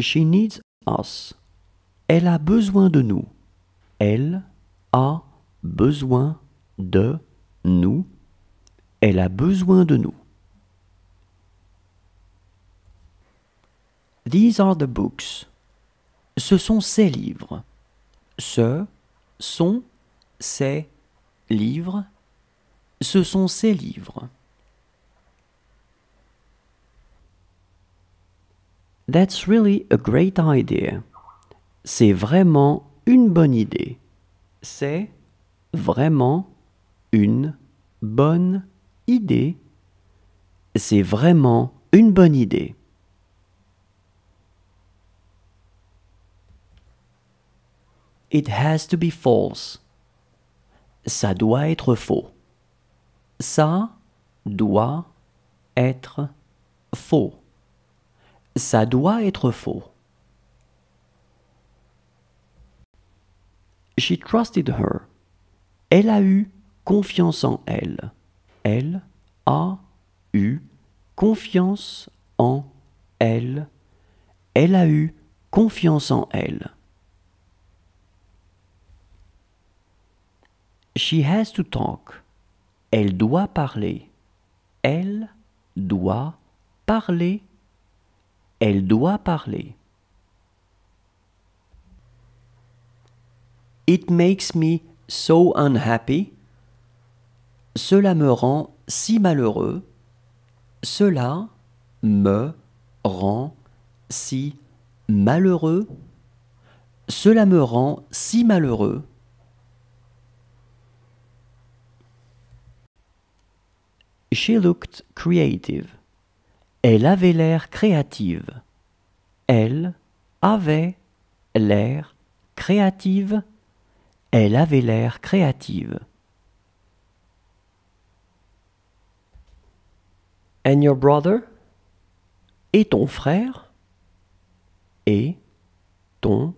She needs us. Elle a besoin de nous. Elle a besoin de nous. Elle a besoin de nous. These are the books. Ce sont ces livres. Ce sont ces livres. Ce sont ces livres. That's really a great idea. C'est vraiment une bonne idée. C'est vraiment une bonne idée. C'est vraiment une bonne idée. It has to be false. Ça doit être faux. Ça doit être faux. Ça doit être faux. She trusted her. Elle a eu confiance en elle. Elle a eu confiance en elle. Elle a eu confiance en elle. She has to talk. Elle doit parler. Elle doit parler elle doit parler. It makes me so unhappy. Cela me rend si malheureux. Cela me rend si malheureux. Cela me rend si malheureux. She looked creative. Elle avait l'air créative. Elle avait l'air créative. Elle avait l'air créative. And your brother? Et ton frère? Et ton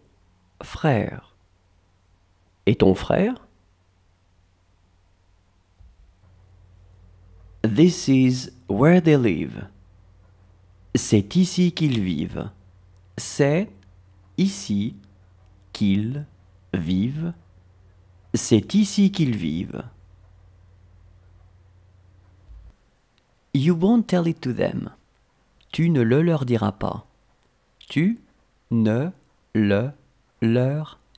frère? Et ton frère? This is where they live. C'est ici qu'ils vivent. C'est ici qu'ils vivent. C'est ici qu'ils vivent. You won't tell it to them. Tu ne le leur diras pas. Tu ne le leur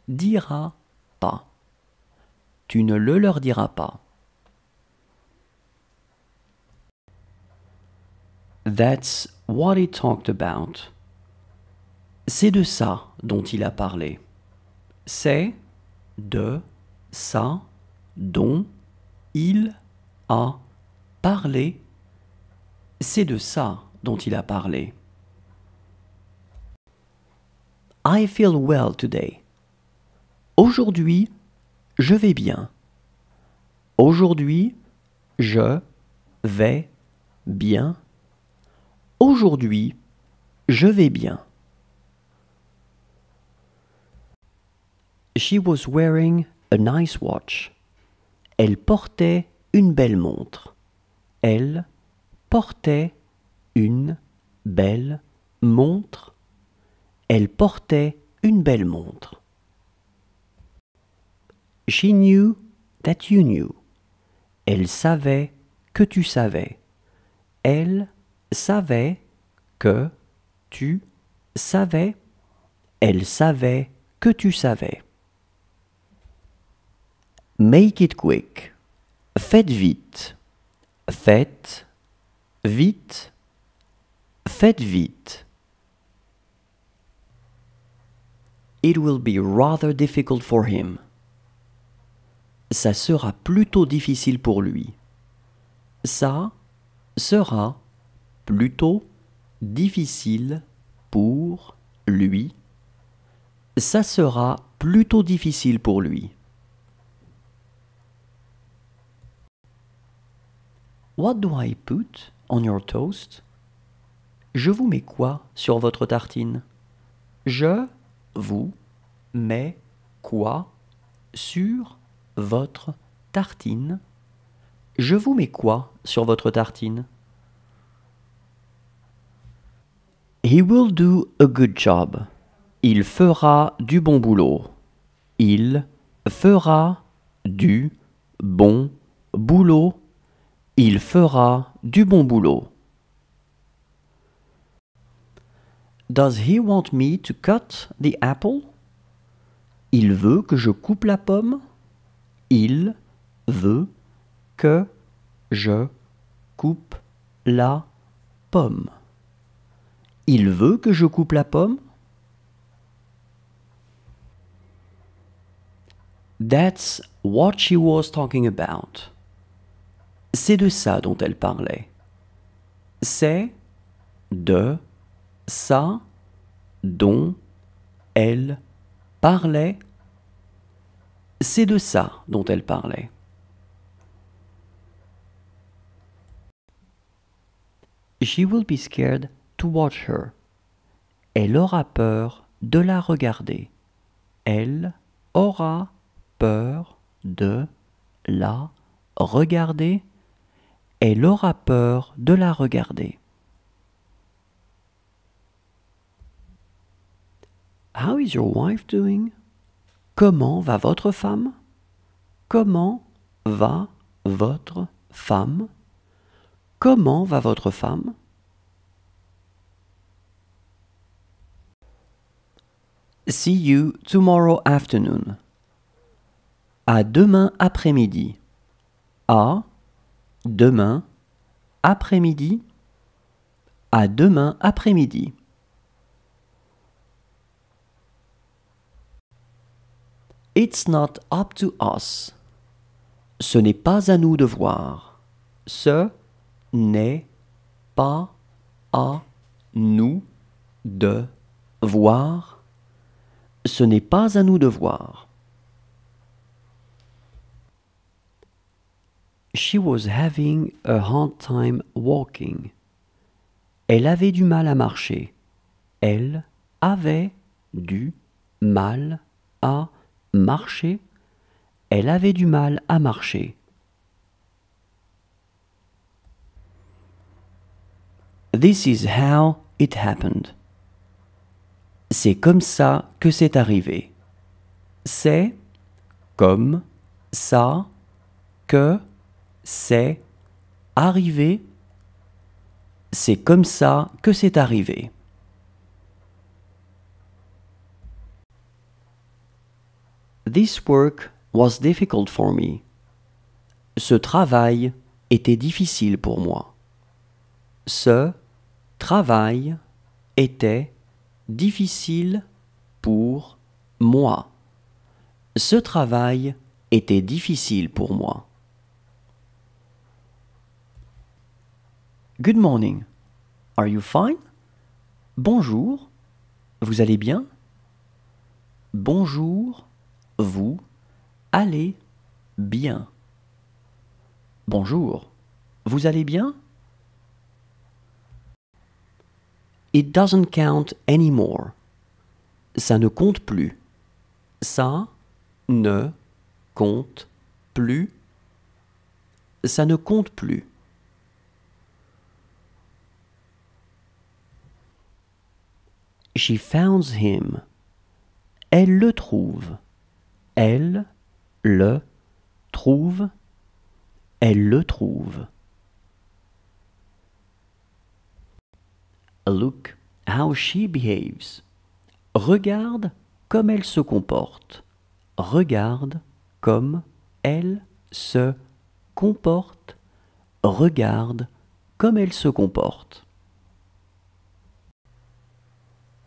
diras pas. Tu ne le leur diras pas. That's what he talked about. C'est de ça dont il a parlé. C'est de ça dont il a parlé. C'est de ça dont il a parlé. I feel well today. Aujourd'hui, je vais bien. Aujourd'hui, je vais bien. Aujourd'hui, je vais bien. She was wearing a nice watch. Elle portait une belle montre. Elle portait une belle montre. Elle portait une belle montre. She knew that you knew. Elle savait que tu savais. Elle savait que tu savais, elle savait que tu savais. Make it quick. Faites vite. Faites vite. Faites vite. It will be rather difficult for him. Ça sera plutôt difficile pour lui. Ça sera plutôt difficile pour lui. Ça sera plutôt difficile pour lui. What do I put on your toast? Je vous mets quoi sur votre tartine? Je vous mets quoi sur votre tartine? Je vous mets quoi sur votre tartine? He will do a good job. Il fera du bon boulot. Il fera du bon boulot. Il fera du bon boulot. Does he want me to cut the apple? Il veut que je coupe la pomme. Il veut que je coupe la pomme. Il veut que je coupe la pomme That's what she was talking about. C'est de ça dont elle parlait. C'est de ça dont elle parlait. C'est de ça dont elle parlait. She will be scared to watch her. Elle aura peur de la regarder. Elle aura peur de la regarder. Elle aura peur de la regarder. How is your wife doing? Comment va votre femme? Comment va votre femme? Comment va votre femme? See you tomorrow afternoon. À demain après-midi. À demain après-midi. À demain après-midi. It's not up to us. Ce n'est pas à nous de voir. Ce n'est pas à nous de voir ce n'est pas à nous de voir. She was having a hard time walking. Elle avait du mal à marcher. Elle avait du mal à marcher. Elle avait du mal à marcher. This is how it happened. C'est comme ça que c'est arrivé. C'est comme ça que c'est arrivé. C'est comme ça que c'est arrivé. This work was difficult for me. Ce travail était difficile pour moi. Ce travail était difficile pour moi. Ce travail était difficile pour moi. Good morning. Are you fine? Bonjour. Vous allez bien? Bonjour. Vous allez bien. Bonjour. Vous allez bien? It doesn't count anymore. Ça ne compte plus. Ça ne compte plus. Ça ne compte plus. She founds him. Elle le trouve. Elle le trouve. Elle le trouve. Look how she behaves. Regarde comme elle se comporte. Regarde comme elle se comporte. Regarde comme elle se comporte.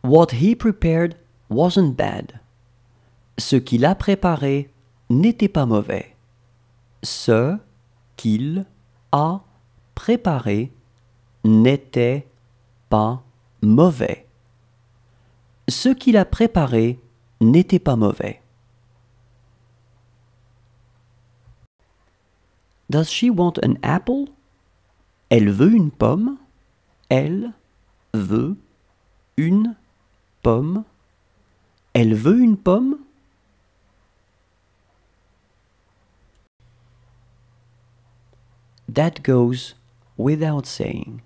What he prepared wasn't bad. Ce qu'il a préparé n'était pas mauvais. Ce qu'il a préparé n'était pas mauvais. Ce qu'il a préparé n'était pas mauvais. Does she want an apple? Elle veut une pomme. Elle veut une pomme. Elle veut une pomme. That goes without saying.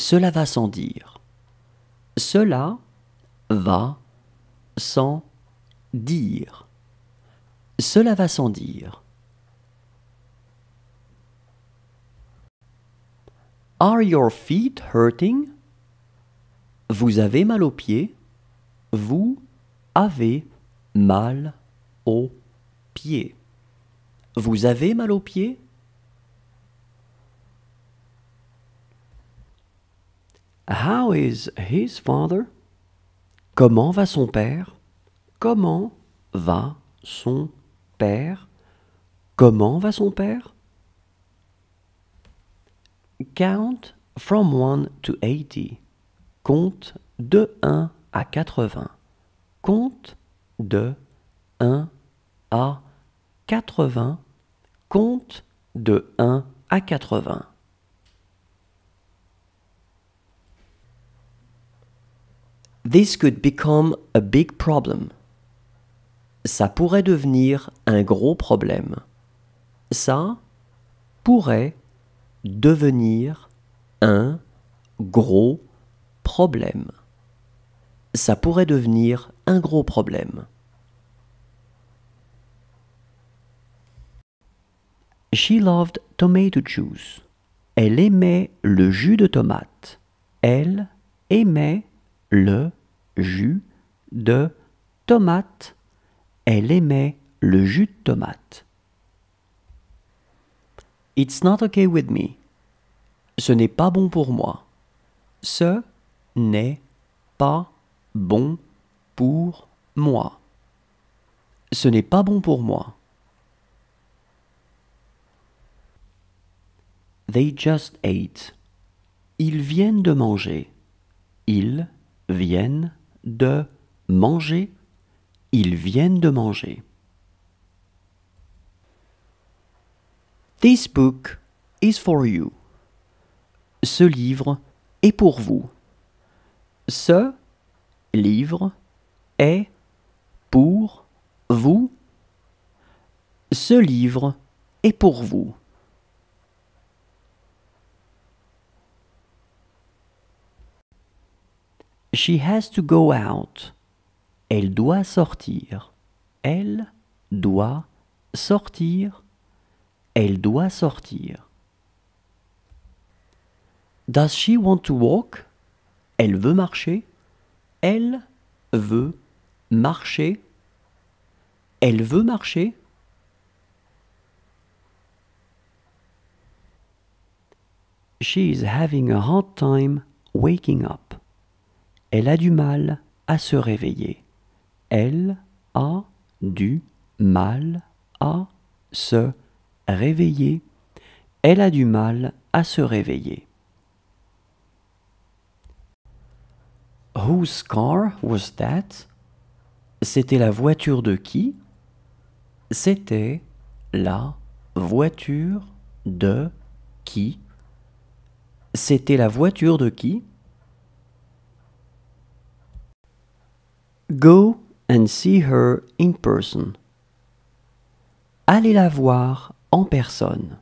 Cela va sans dire. Cela va sans dire. Cela va sans dire. Are your feet hurting? Vous avez mal aux pieds. Vous avez mal aux pieds. Vous avez mal aux pieds? How is his father? Comment va son père? Comment va son père? Comment va son père? Count from 1 to 80. Compte de 1 à 80. Compte de 1 à 80. Compte de 1 à 80. This could become a big problem. Ça pourrait devenir un gros problème. Ça pourrait devenir un gros problème. Ça pourrait devenir un gros problème. She loved tomato juice. Elle aimait le jus de tomate. Elle aimait le jus de tomate. Elle aimait le jus de tomate. It's not okay with me. Ce n'est pas bon pour moi. Ce n'est pas bon pour moi. Ce n'est pas bon pour moi. They just ate. Ils viennent de manger. Ils viennent de manger. Ils viennent de manger. This book is for you. Ce livre est pour vous. Ce livre est pour vous. Ce livre est pour vous. She has to go out. Elle doit sortir. Elle doit sortir. Elle doit sortir. Does she want to walk? Elle veut marcher. Elle veut marcher. Elle veut marcher. She is having a hard time waking up. Elle a du mal à se réveiller. Elle a du mal à se réveiller. Elle a du mal à se réveiller. Whose car was that? C'était la voiture de qui? C'était la voiture de qui C'était la voiture de qui Go and see her in person. Allez la voir en personne.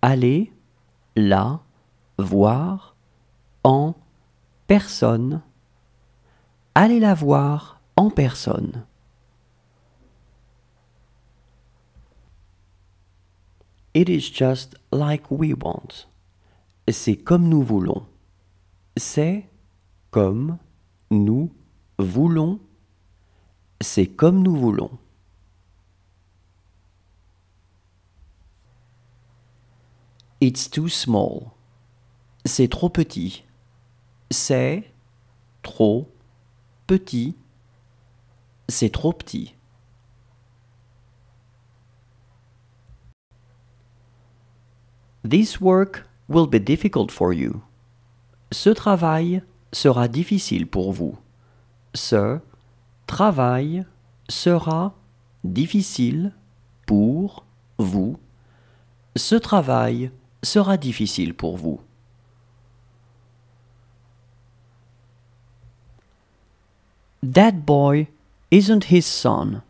Allez la voir en personne. Allez la voir en personne. It is just like we want. C'est comme nous voulons. C'est comme nous voulons, c'est comme nous voulons. It's too small. C'est trop petit. C'est trop petit. C'est trop petit. This work will be difficult for you. Ce travail sera difficile pour vous ce travail sera difficile pour vous. Ce travail sera difficile pour vous. That boy isn't his son.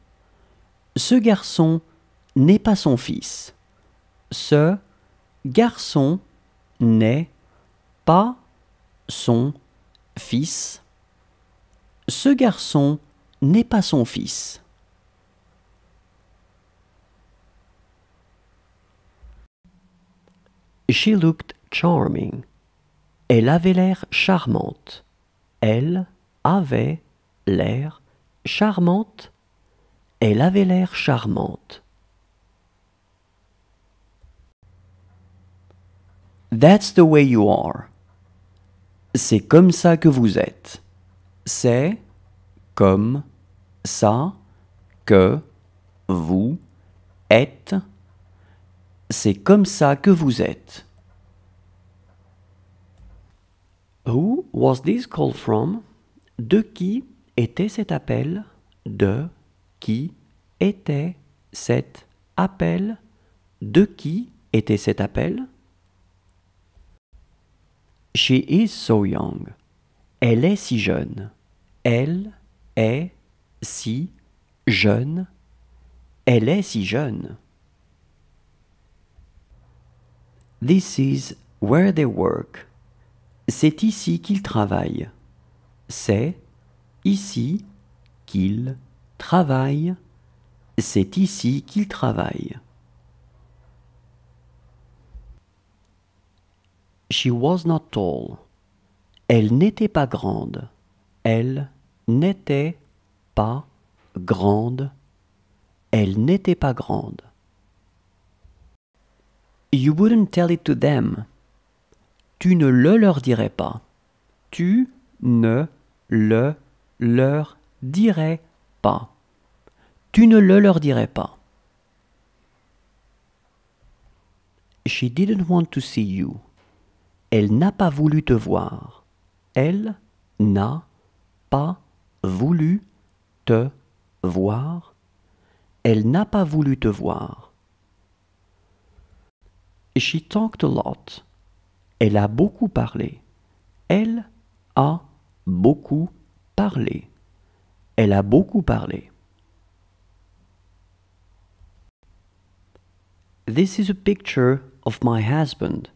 Ce garçon n'est pas son fils. Ce garçon n'est pas son fils. Ce garçon n'est pas son fils. She looked charming. Elle avait l'air charmante. Elle avait l'air charmante. Elle avait l'air charmante. That's the way you are. C'est comme ça que vous êtes. C'est comme ça que vous êtes. C'est comme ça que vous êtes. Who was this call from? De qui était cet appel? De qui était cet appel? De qui était cet appel? She is so young. Elle est si jeune. Elle est si jeune. Elle est si jeune. This is where they work. C'est ici qu'ils travaillent. C'est ici qu'ils travaillent. C'est ici qu'ils travaillent. She was not tall. Elle n'était pas grande. Elle n'était pas grande. Elle n'était pas grande. You wouldn't tell it to them. Tu ne le leur dirais pas. Tu ne le leur dirais pas. Tu ne le leur dirais pas. She didn't want to see you. Elle n'a pas voulu te voir. Elle n'a pas voulu te voir, elle n'a pas voulu te voir. She talked a lot. Elle a beaucoup parlé. Elle a beaucoup parlé. Elle a beaucoup parlé. This is a picture of my husband.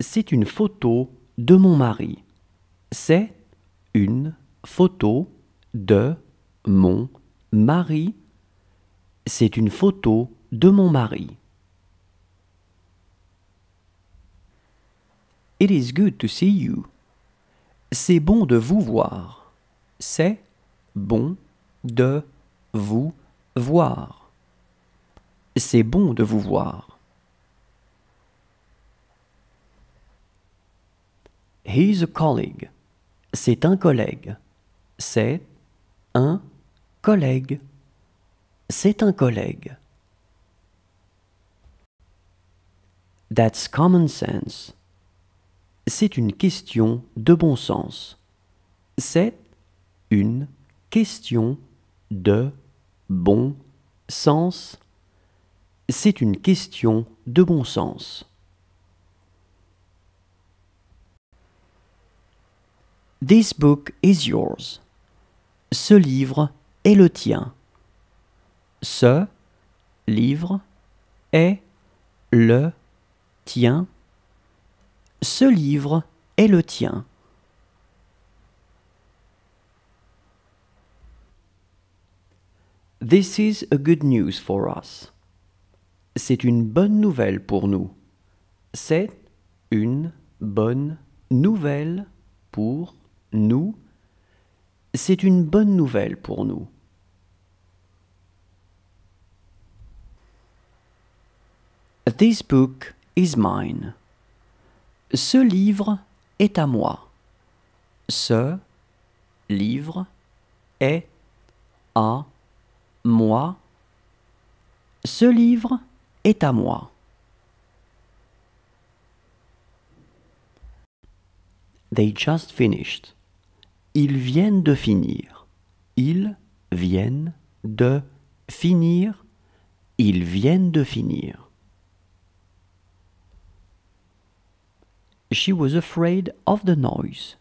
C'est une photo de mon mari. C'est une photo de mon mari. C'est une photo de mon mari. It is good to see you. C'est bon de vous voir. C'est bon de vous voir. C'est bon de vous voir. He's a colleague. C'est un collègue. C'est un collègue. C'est un collègue. That's common sense. C'est une question de bon sens. C'est une question de bon sens. C'est une question de bon sens. This book is yours ce livre est le tien. Ce livre est le tien. Ce livre est le tien. This is a good news for us. C'est une bonne nouvelle pour nous. C'est une bonne nouvelle pour nous. C'est une bonne nouvelle pour nous. This book is mine. Ce livre est à moi. Ce livre est à moi. Ce livre est à moi. They just finished. Ils viennent de finir. Ils viennent de finir. Ils viennent de finir. She was afraid of the noise.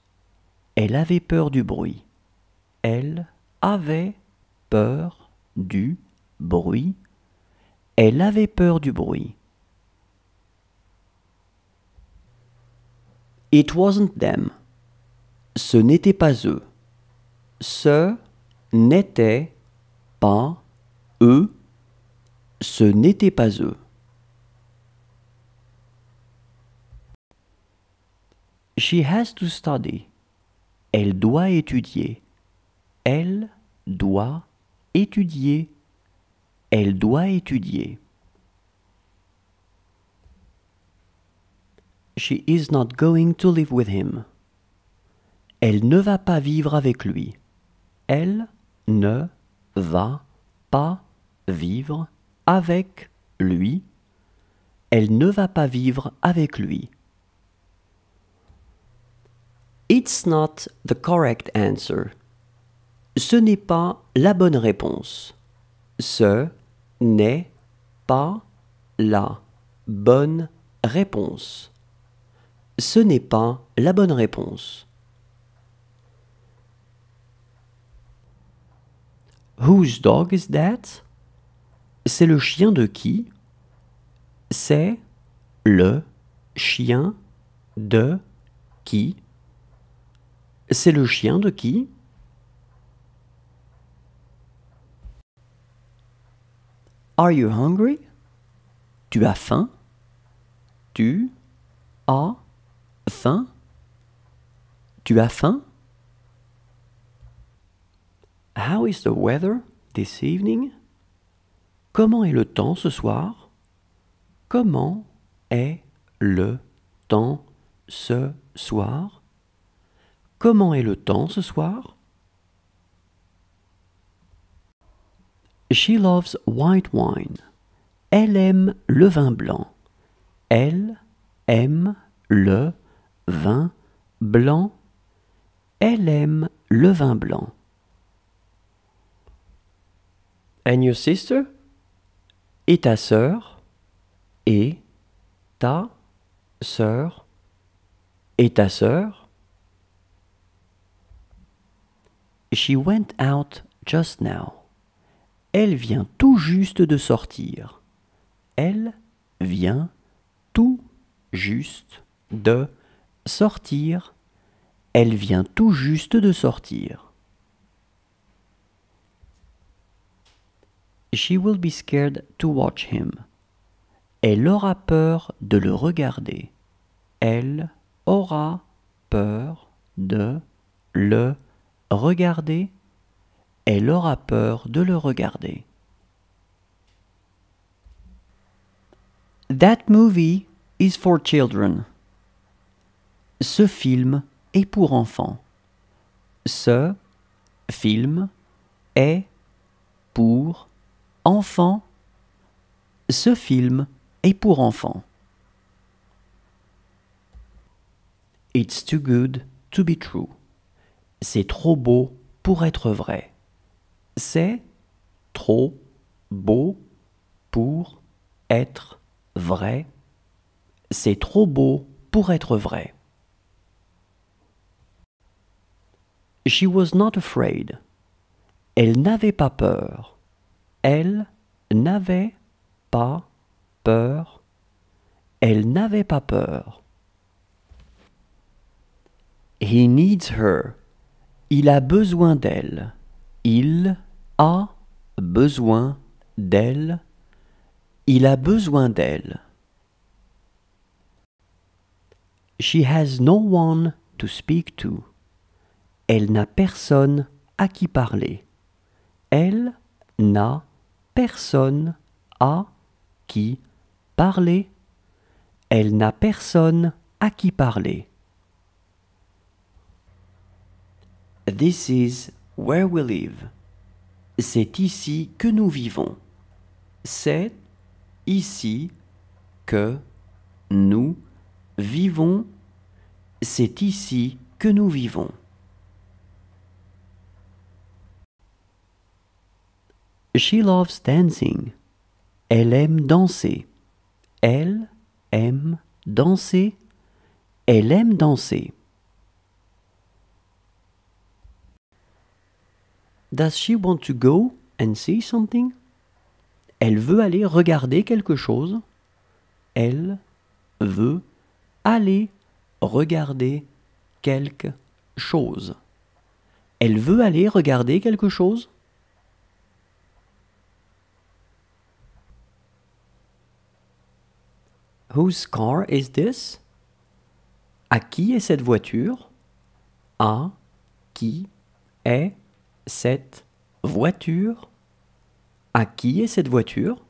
Elle avait peur du bruit. Elle avait peur du bruit. Elle avait peur du bruit. It wasn't them ce n'était pas eux. Ce n'était pas eux. Ce n'était pas eux. She has to study. Elle doit étudier. Elle doit étudier. Elle doit étudier. She is not going to live with him. Elle ne va pas vivre avec lui. Elle ne va pas vivre avec lui. Elle ne va pas vivre avec lui. It's not the correct answer. Ce n'est pas la bonne réponse. Ce n'est pas la bonne réponse. Ce n'est pas la bonne réponse. Whose dog is that? C'est le chien de qui? C'est le chien de qui? C'est le chien de qui? Are you hungry? Tu as faim? Tu as faim? Tu as faim? How is the weather this evening? Comment est le temps ce soir? Comment est le temps ce soir? Comment est le temps ce soir? She loves white wine. Elle aime le vin blanc. Elle aime le vin blanc. Elle aime le vin blanc. and your sister, et ta sœur, et ta sœur, et ta sœur. She went out just now. Elle vient tout juste de sortir. Elle vient tout juste de sortir. Elle vient tout juste de sortir. She will be scared to watch him. Elle aura peur de le regarder. Elle aura peur de le regarder. Elle aura peur de le regarder. That movie is for children. Ce film est pour enfants. Ce film est pour Enfant, ce film est pour enfants. It's too good to be true. C'est trop beau pour être vrai. C'est trop beau pour être vrai. C'est trop beau pour être vrai. She was not afraid. Elle n'avait pas peur. Elle n'avait pas peur. Elle n'avait pas peur. He needs her. Il a besoin d'elle. Il a besoin d'elle. Il a besoin d'elle. She has no one to speak to. Elle n'a personne à qui parler. Elle n'a personne à qui parler. Elle n'a personne à qui parler. This is where we live. C'est ici que nous vivons. C'est ici que nous vivons. C'est ici que nous vivons. She loves dancing. Elle aime danser. Elle aime danser. Elle aime danser. Does she want to go and see something? Elle veut aller regarder quelque chose. Elle veut aller regarder quelque chose. Elle veut aller regarder quelque chose. Whose car is this? À qui est cette voiture? À qui est cette voiture? À qui est cette voiture?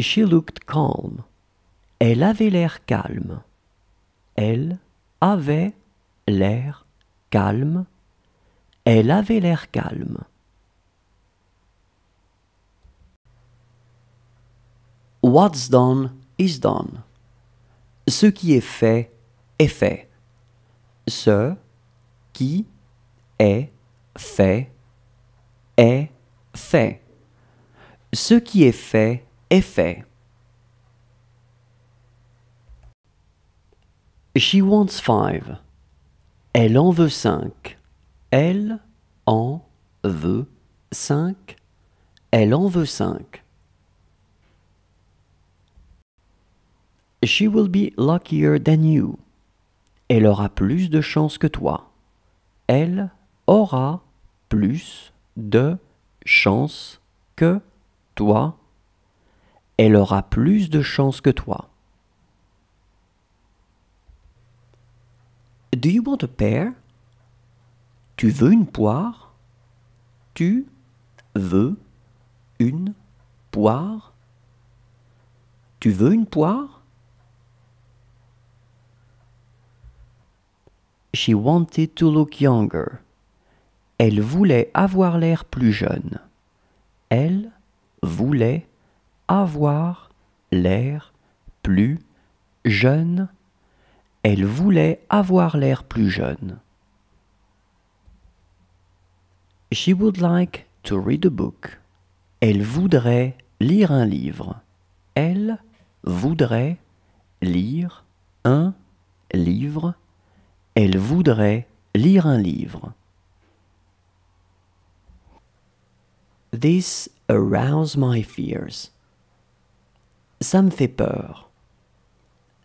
She looked calm. Elle avait l'air calme. Elle avait l'air calme. Elle avait l'air calme. What's done is done. Ce qui est fait est fait. Ce qui est fait est fait. Ce qui est fait est fait. She wants five. Elle en veut cinq. Elle en veut cinq. Elle en veut cinq. She will be luckier than you. Elle aura plus de chance que toi. Elle aura plus de chance que toi. Elle aura plus de chance que toi. Do you want a pear? Tu veux une poire? Tu veux une poire? Tu veux une poire? She wanted to look younger. Elle voulait avoir l'air plus jeune. Elle voulait avoir l'air plus jeune. Elle voulait avoir l'air plus jeune. She would like to read a book. Elle voudrait lire un livre. Elle voudrait lire un livre. Elle voudrait lire un livre. This arouses my fears. Ça me fait peur.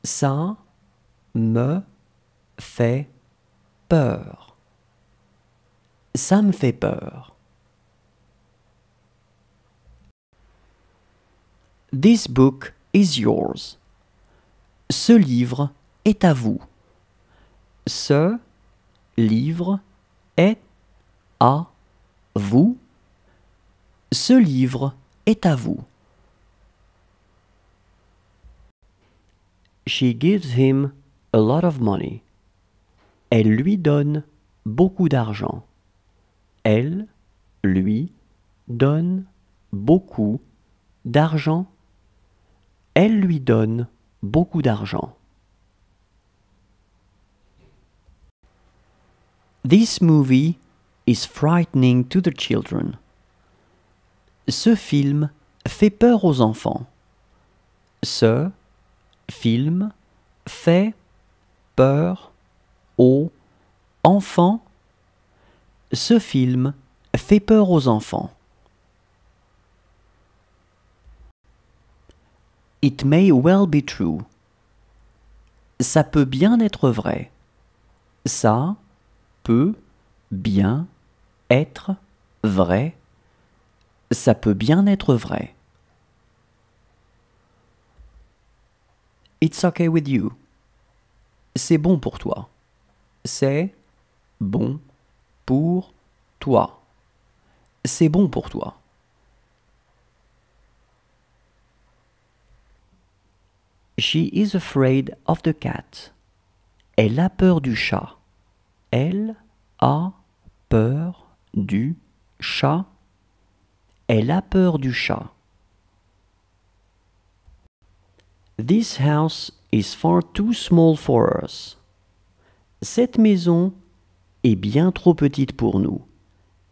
Ça me fait peur. Ça me fait peur. This book is yours. Ce livre est à vous. Ce livre est à vous. Ce livre est à vous. She gives him a lot of money. Elle lui donne beaucoup d'argent. Elle lui donne beaucoup d'argent. Elle lui donne beaucoup d'argent. This movie is frightening to the children. Ce film fait peur aux enfants. Ce film fait peur aux enfants. Ce film fait peur aux enfants. It may well be true. Ça peut bien être vrai. Ça peut bien être vrai. Ça peut bien être vrai. It's okay with you. C'est bon pour toi. C'est bon pour toi. C'est bon pour toi. She is afraid of the cat. Elle a peur du chat. Elle a peur du chat. Elle a peur du chat. This house is far too small for us. Cette maison est bien trop petite pour nous.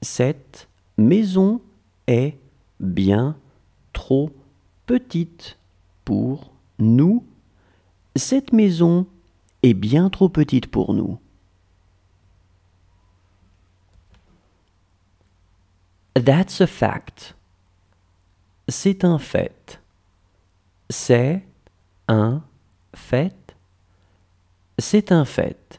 Cette maison est bien trop petite pour nous. Cette maison est bien trop petite pour nous. That's a fact. C'est un fait. C'est un fait. C'est un fait.